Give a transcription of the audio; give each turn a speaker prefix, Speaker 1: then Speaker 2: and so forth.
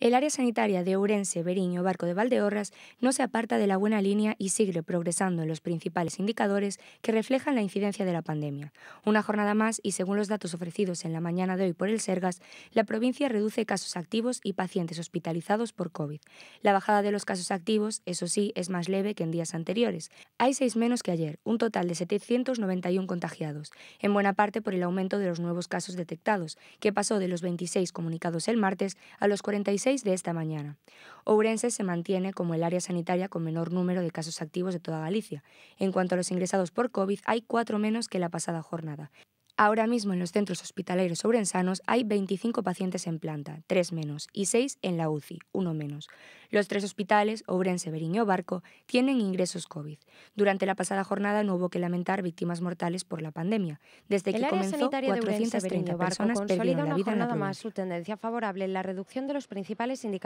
Speaker 1: El área sanitaria de Ourense, Beriño, Barco de Valdeorras no se aparta de la buena línea y sigue progresando en los principales indicadores que reflejan la incidencia de la pandemia. Una jornada más y según los datos ofrecidos en la mañana de hoy por el Sergas, la provincia reduce casos activos y pacientes hospitalizados por COVID. La bajada de los casos activos, eso sí, es más leve que en días anteriores. Hay seis menos que ayer, un total de 791 contagiados, en buena parte por el aumento de los nuevos casos detectados, que pasó de los 26 comunicados el martes a los 46 de esta mañana. Ourense se mantiene como el área sanitaria con menor número de casos activos de toda Galicia. En cuanto a los ingresados por COVID, hay cuatro menos que la pasada jornada. Ahora mismo en los centros hospitalarios sobrensanos hay 25 pacientes en planta, 3 menos, y 6 en la UCI, 1 menos. Los tres hospitales, Ourense, Beriño e Barco, tienen ingresos COVID. Durante la pasada jornada no hubo que lamentar víctimas mortales por la pandemia. Desde que comenzó, 430 e personas perdieron la vida en más su tendencia favorable en la reducción de los principales indicadores